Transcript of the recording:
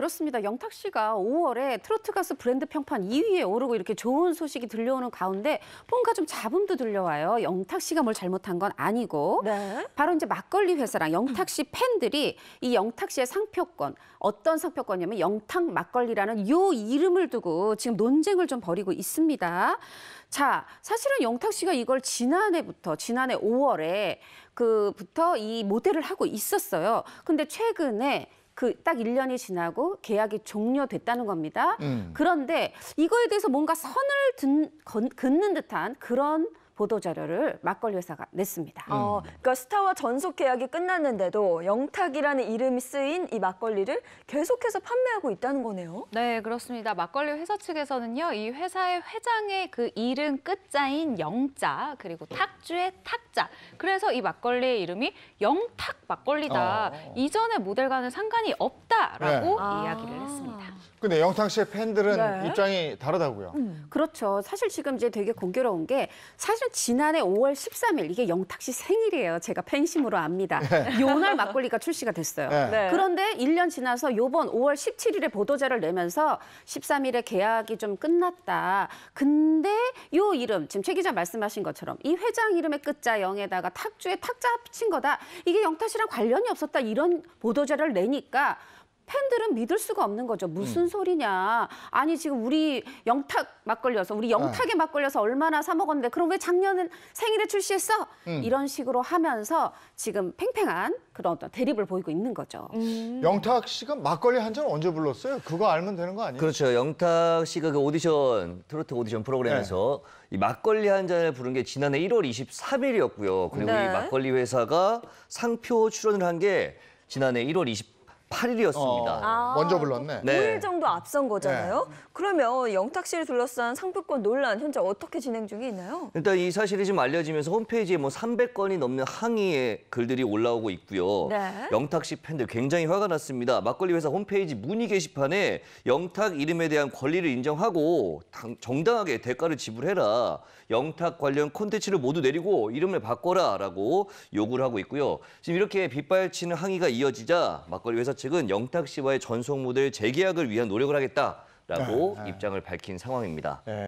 그렇습니다. 영탁 씨가 5월에 트로트 가수 브랜드 평판 2위에 오르고 이렇게 좋은 소식이 들려오는 가운데 뭔가 좀 잡음도 들려와요. 영탁 씨가 뭘 잘못한 건 아니고 네. 바로 이제 막걸리 회사랑 영탁 씨 음. 팬들이 이 영탁 씨의 상표권 어떤 상표권이냐면 영탁 막걸리라는 요 이름을 두고 지금 논쟁을 좀 벌이고 있습니다. 자, 사실은 영탁 씨가 이걸 지난해부터 지난해 5월에 그부터 이 모델을 하고 있었어요. 근데 최근에 그딱 1년이 지나고 계약이 종료됐다는 겁니다. 음. 그런데 이거에 대해서 뭔가 선을 든, 건, 긋는 듯한 그런 보도 자료를 막걸리 회사가 냈습니다. 음. 어, 그러니까 스타와 전속 계약이 끝났는데도 영탁이라는 이름이 쓰인 이 막걸리를 계속해서 판매하고 있다는 거네요. 네, 그렇습니다. 막걸리 회사 측에서는요, 이 회사의 회장의 그 이름 끝자인 영자 그리고 어. 탁주의 탁자. 그래서 이 막걸리의 이름이 영탁 막걸리다. 어. 이전의 모델과는 상관이 없다라고 네. 이야기를 아. 했습니다. 근데 영탁 씨의 팬들은 네. 입장이 다르다고요. 음, 그렇죠. 사실 지금 이제 되게 공교로운 게 사실 지난해 5월 13일 이게 영탁 씨 생일이에요. 제가 팬심으로 압니다. 네. 요날 막걸리가 출시가 됐어요. 네. 네. 그런데 1년 지나서 요번 5월 17일에 보도자를 내면서 13일에 계약이 좀 끝났다. 근데 요 이름 지금 최 기자 말씀하신 것처럼 이 회장 이름의 끝자 영에다가 탁주에 탁자 합친 거다. 이게 영탁 씨랑 관련이 없었다. 이런 보도자를 내니까 팬들은 믿을 수가 없는 거죠. 무슨 음. 소리냐. 아니 지금 우리 영탁 막걸려서 우리 영탁에 어. 막걸려서 얼마나 사 먹었는데 그럼 왜 작년은 생일에 출시했어? 음. 이런 식으로 하면서 지금 팽팽한 그런 어떤 대립을 보이고 있는 거죠. 음. 영탁 씨가 막걸리 한 잔 언제 불렀어요? 그거 알면 되는 거 아니에요? 그렇죠. 영탁 씨가 그 오디션 트로트 오디션 프로그램에서 네. 이 막걸리 한 잔을 부른 게 지난해 1월 23일이었고요. 그리고 네. 이 막걸리 회사가 상표 출연을 한 게 지난해 1월 20 8일이었습니다. 어. 아, 먼저 불렀네. 네. 5일 정도 앞선 거잖아요. 네. 그러면 영탁 씨를 둘러싼 상표권 논란 현재 어떻게 진행 중에 있나요? 일단 이 사실이 지금 알려지면서 홈페이지에 뭐 300건이 넘는 항의의 글들이 올라오고 있고요. 네. 영탁 씨 팬들 굉장히 화가 났습니다. 막걸리 회사 홈페이지 문의 게시판에 영탁 이름에 대한 권리를 인정하고 당- 정당하게 대가를 지불해라. 영탁 관련 콘텐츠를 모두 내리고 이름을 바꿔라라고 요구를 하고 있고요. 지금 이렇게 빗발치는 항의가 이어지자 막걸리 회사 측은 영탁 씨와의 전속 무대 재계약을 위한 노력을 하겠다라고 네, 네. 입장을 밝힌 상황입니다. 네.